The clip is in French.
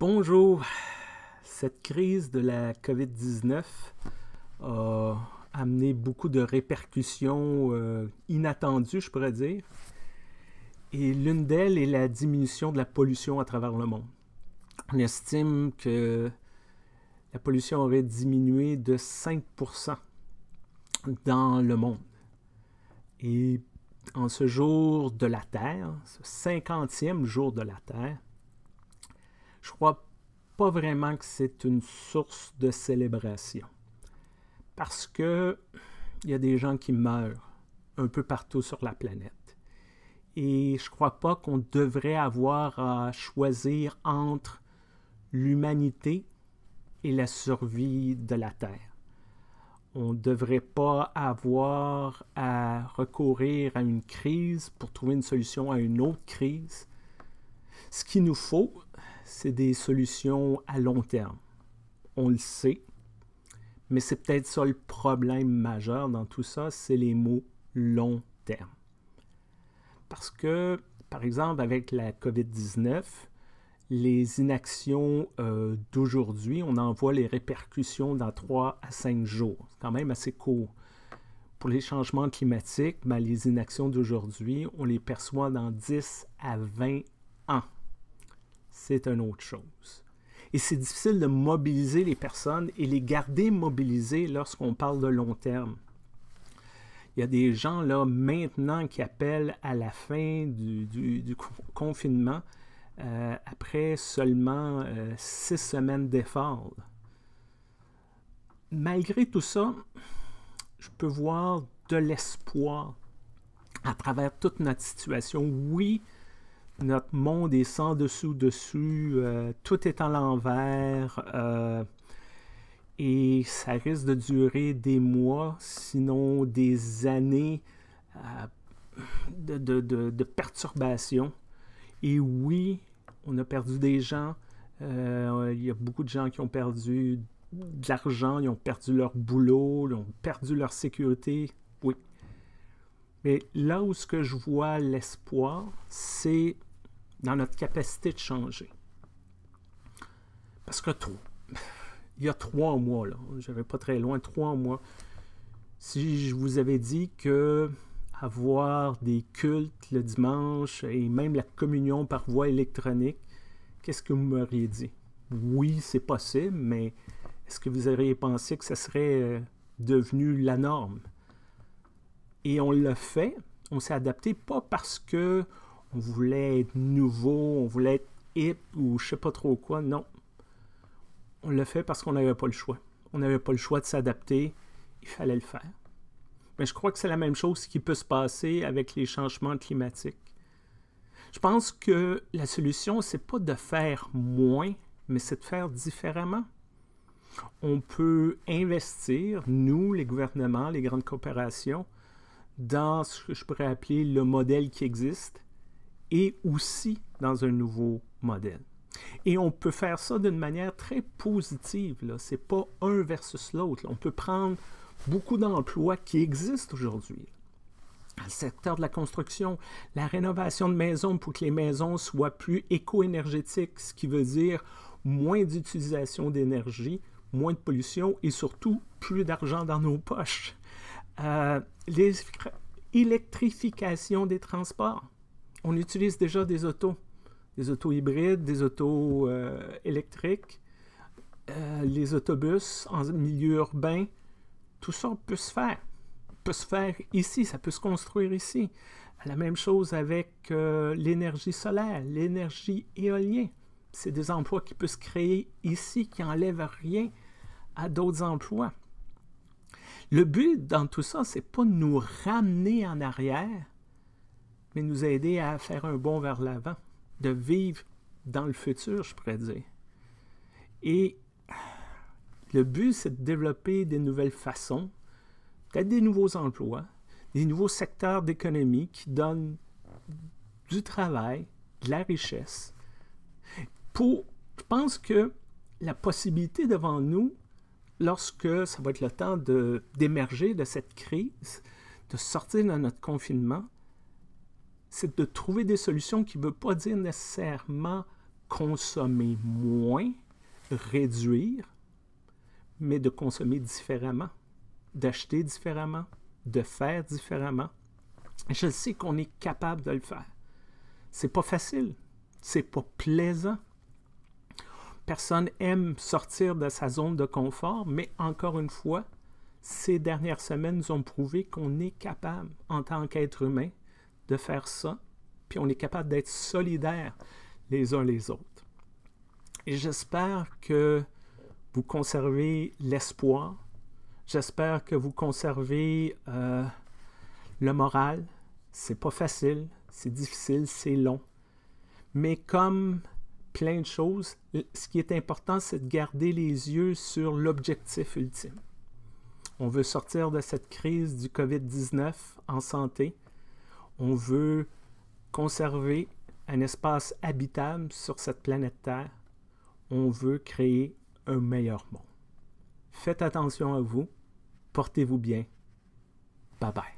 Bonjour. Cette crise de la COVID-19 a amené beaucoup de répercussions euh, inattendues, je pourrais dire. Et l'une d'elles est la diminution de la pollution à travers le monde. On estime que la pollution aurait diminué de 5% dans le monde. Et en ce jour de la Terre, ce 50e jour de la Terre, je crois pas vraiment que c'est une source de célébration. Parce que il y a des gens qui meurent un peu partout sur la planète. Et je crois pas qu'on devrait avoir à choisir entre l'humanité et la survie de la Terre. On ne devrait pas avoir à recourir à une crise pour trouver une solution à une autre crise. Ce qu'il nous faut, c'est des solutions à long terme. On le sait, mais c'est peut-être ça le problème majeur dans tout ça, c'est les mots long terme. Parce que, par exemple, avec la COVID-19, les inactions euh, d'aujourd'hui, on en voit les répercussions dans 3 à 5 jours. C'est quand même assez court. Pour les changements climatiques, ben, les inactions d'aujourd'hui, on les perçoit dans 10 à 20 ans c'est une autre chose. Et c'est difficile de mobiliser les personnes et les garder mobilisées lorsqu'on parle de long terme. Il y a des gens là maintenant qui appellent à la fin du, confinement euh, après seulement euh, six semaines d'efforts. Malgré tout ça, je peux voir de l'espoir à travers toute notre situation. Oui, notre monde est sans dessous dessus, euh, tout est à l'envers euh, et ça risque de durer des mois, sinon des années euh, de, de, de, Et oui, on a perdu des gens. Il y a beaucoup de gens qui ont perdu de l'argent, ils ont perdu leur boulot, ils ont perdu leur sécurité. Oui. Mais là où ce que je vois l'espoir, c'est dans notre capacité de changer. Parce que trop, il y a trois mois, là, j'avais pas très loin, trois mois, si je vous avais dit que avoir des cultes le dimanche et même la communion par voie électronique, qu'est-ce que vous m'auriez dit? Oui, c'est possible, mais est-ce que vous auriez pensé que ça serait euh, devenu la norme? Et on l'a fait, on s'est adapté, pas parce que on voulait être nouveau, on voulait être hip ou je sais pas trop quoi. Non. On l'a fait parce qu'on n'avait pas le choix. On n'avait pas le choix de s'adapter. Il fallait le faire. Mais je crois que c'est la même chose qui peut se passer avec les changements climatiques. Je pense que la solution, c'est pas de faire moins, mais c'est de faire différemment. On peut investir, nous, les gouvernements, les grandes coopérations, dans ce que je pourrais appeler le modèle qui existe, et aussi dans un nouveau modèle. Et on peut faire ça d'une manière très positive. Ce n'est pas un versus l'autre. On peut prendre beaucoup d'emplois qui existent aujourd'hui. Le secteur de la construction, la rénovation de maisons pour que les maisons soient plus éco-énergétiques, ce qui veut dire moins d'utilisation d'énergie, moins de pollution et surtout plus d'argent dans nos poches. Euh, L'électrification des transports, on utilise déjà des autos, des autos hybrides, des autos euh, électriques, euh, les autobus en milieu urbain. Tout ça peut se faire. Peut se faire ici, ça peut se construire ici. La même chose avec euh, l'énergie solaire, l'énergie éolienne. C'est des emplois qui peuvent se créer ici, qui n'enlèvent rien à d'autres emplois. Le but dans tout ça, c'est pas de nous ramener en arrière, mais nous aider à faire un bond vers l'avant, de vivre dans le futur, je pourrais dire. Et le but, c'est de développer des nouvelles façons, peut-être des nouveaux emplois, des nouveaux secteurs d'économie qui donnent du travail, de la richesse. Pour, je pense que la possibilité devant nous, lorsque ça va être le temps d'émerger de, de cette crise, de sortir de notre confinement, c'est de trouver des solutions qui ne veut pas dire nécessairement consommer moins, réduire, mais de consommer différemment, d'acheter différemment, de faire différemment. Je sais qu'on est capable de le faire. C'est pas facile, c'est pas plaisant. Personne aime sortir de sa zone de confort, mais encore une fois, ces dernières semaines ont prouvé qu'on est capable, en tant qu'être humain, de faire ça, puis on est capable d'être solidaires les uns les autres. Et j'espère que vous conservez l'espoir, j'espère que vous conservez euh, le moral. C'est pas facile, c'est difficile, c'est long. Mais comme plein de choses, ce qui est important, c'est de garder les yeux sur l'objectif ultime. On veut sortir de cette crise du COVID-19 en santé on veut conserver un espace habitable sur cette planète Terre. On veut créer un meilleur monde. Faites attention à vous. Portez-vous bien. Bye bye.